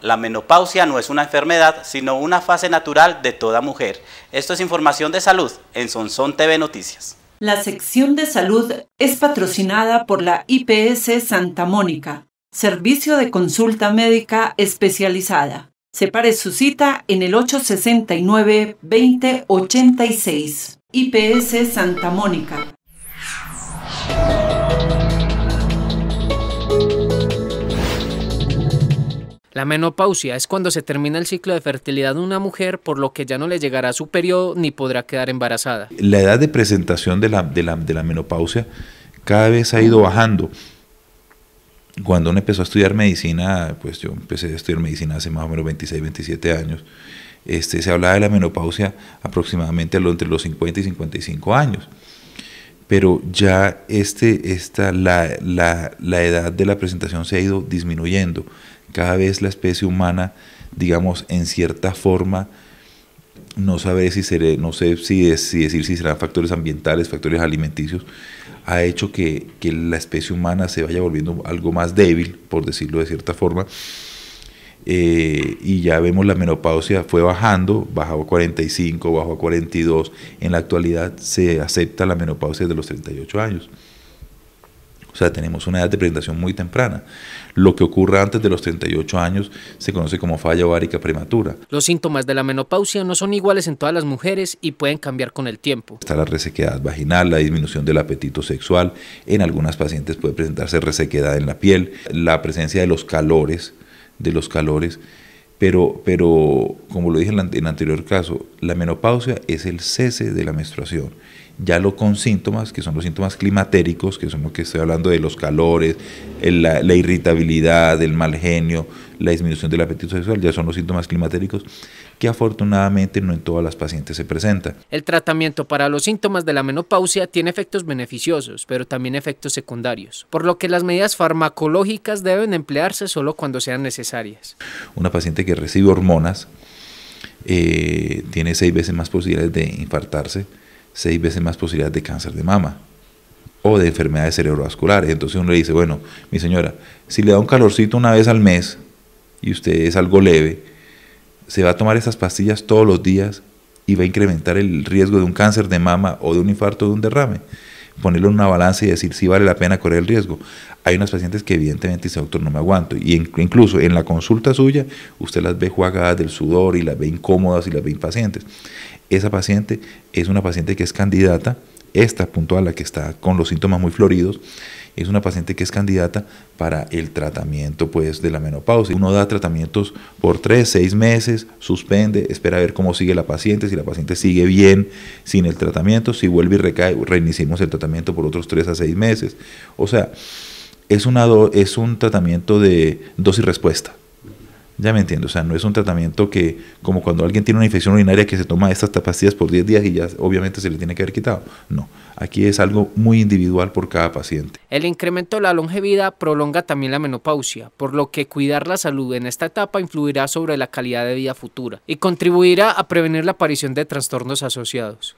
La menopausia no es una enfermedad, sino una fase natural de toda mujer. Esto es información de salud en Sonsón TV Noticias. La sección de salud es patrocinada por la IPS Santa Mónica, servicio de consulta médica especializada. Separe su cita en el 869-2086. IPS Santa Mónica. La menopausia es cuando se termina el ciclo de fertilidad de una mujer, por lo que ya no le llegará su periodo ni podrá quedar embarazada. La edad de presentación de la, de la, menopausia cada vez ha ido bajando. Cuando uno empezó a estudiar medicina, pues yo empecé a estudiar medicina hace más o menos 26, 27 años, este, se hablaba de la menopausia aproximadamente entre los 50 y 55 años. Pero ya este, esta, la, la edad de la presentación se ha ido disminuyendo cada vez la especie humana, digamos, en cierta forma, no sabe si seré, no sé si, decir si serán factores ambientales, factores alimenticios, ha hecho que, la especie humana se vaya volviendo algo más débil, por decirlo de cierta forma. Eh, y ya vemos la menopausia fue bajando, bajó a 45, bajó a 42. En la actualidad se acepta la menopausia de los 38 años. O sea, tenemos una edad de presentación muy temprana. Lo que ocurre antes de los 38 años se conoce como falla ovárica prematura. Los síntomas de la menopausia no son iguales en todas las mujeres y pueden cambiar con el tiempo. Está la resequedad vaginal, la disminución del apetito sexual. En algunas pacientes puede presentarse resequedad en la piel, la presencia de los calores, de los calores pero, pero como lo dije en el anterior caso, la menopausia es el cese de la menstruación. Ya lo con síntomas, que son los síntomas climatéricos, que son los que estoy hablando de los calores, la irritabilidad, el mal genio, la disminución del apetito sexual, ya son los síntomas climatéricos que afortunadamente no en todas las pacientes se presentan. El tratamiento para los síntomas de la menopausia tiene efectos beneficiosos, pero también efectos secundarios, por lo que las medidas farmacológicas deben emplearse solo cuando sean necesarias. Una paciente que recibe hormonas eh, tiene seis veces más posibilidades de infartarse, seis veces más posibilidades de cáncer de mama o de enfermedades cerebrovasculares. Entonces uno le dice, bueno, mi señora, si le da un calorcito una vez al mes, y usted es algo leve, se va a tomar esas pastillas todos los días y va a incrementar el riesgo de un cáncer de mama o de un infarto o de un derrame. Ponerlo en una balanza y decir si vale la pena correr el riesgo. Hay unas pacientes que evidentemente dice doctor no me aguanto. Y incluso en la consulta suya usted las ve jugadas del sudor y las ve incómodas y las ve impacientes. Esa paciente es una paciente que es candidata esta puntual, la que está con los síntomas muy floridos, es una paciente que es candidata para el tratamiento pues, de la menopausia. Uno da tratamientos por tres, seis meses, suspende, espera a ver cómo sigue la paciente, si la paciente sigue bien sin el tratamiento, si vuelve y recae, reiniciamos el tratamiento por otros tres a seis meses. O sea, es, es un tratamiento de dosis-respuesta. Ya me entiendo, o sea, no es un tratamiento que, como cuando alguien tiene una infección urinaria que se toma estas pastillas por 10 días y ya obviamente se le tiene que haber quitado. No, aquí es algo muy individual por cada paciente. El incremento de la longevidad prolonga también la menopausia, por lo que cuidar la salud en esta etapa influirá sobre la calidad de vida futura y contribuirá a prevenir la aparición de trastornos asociados.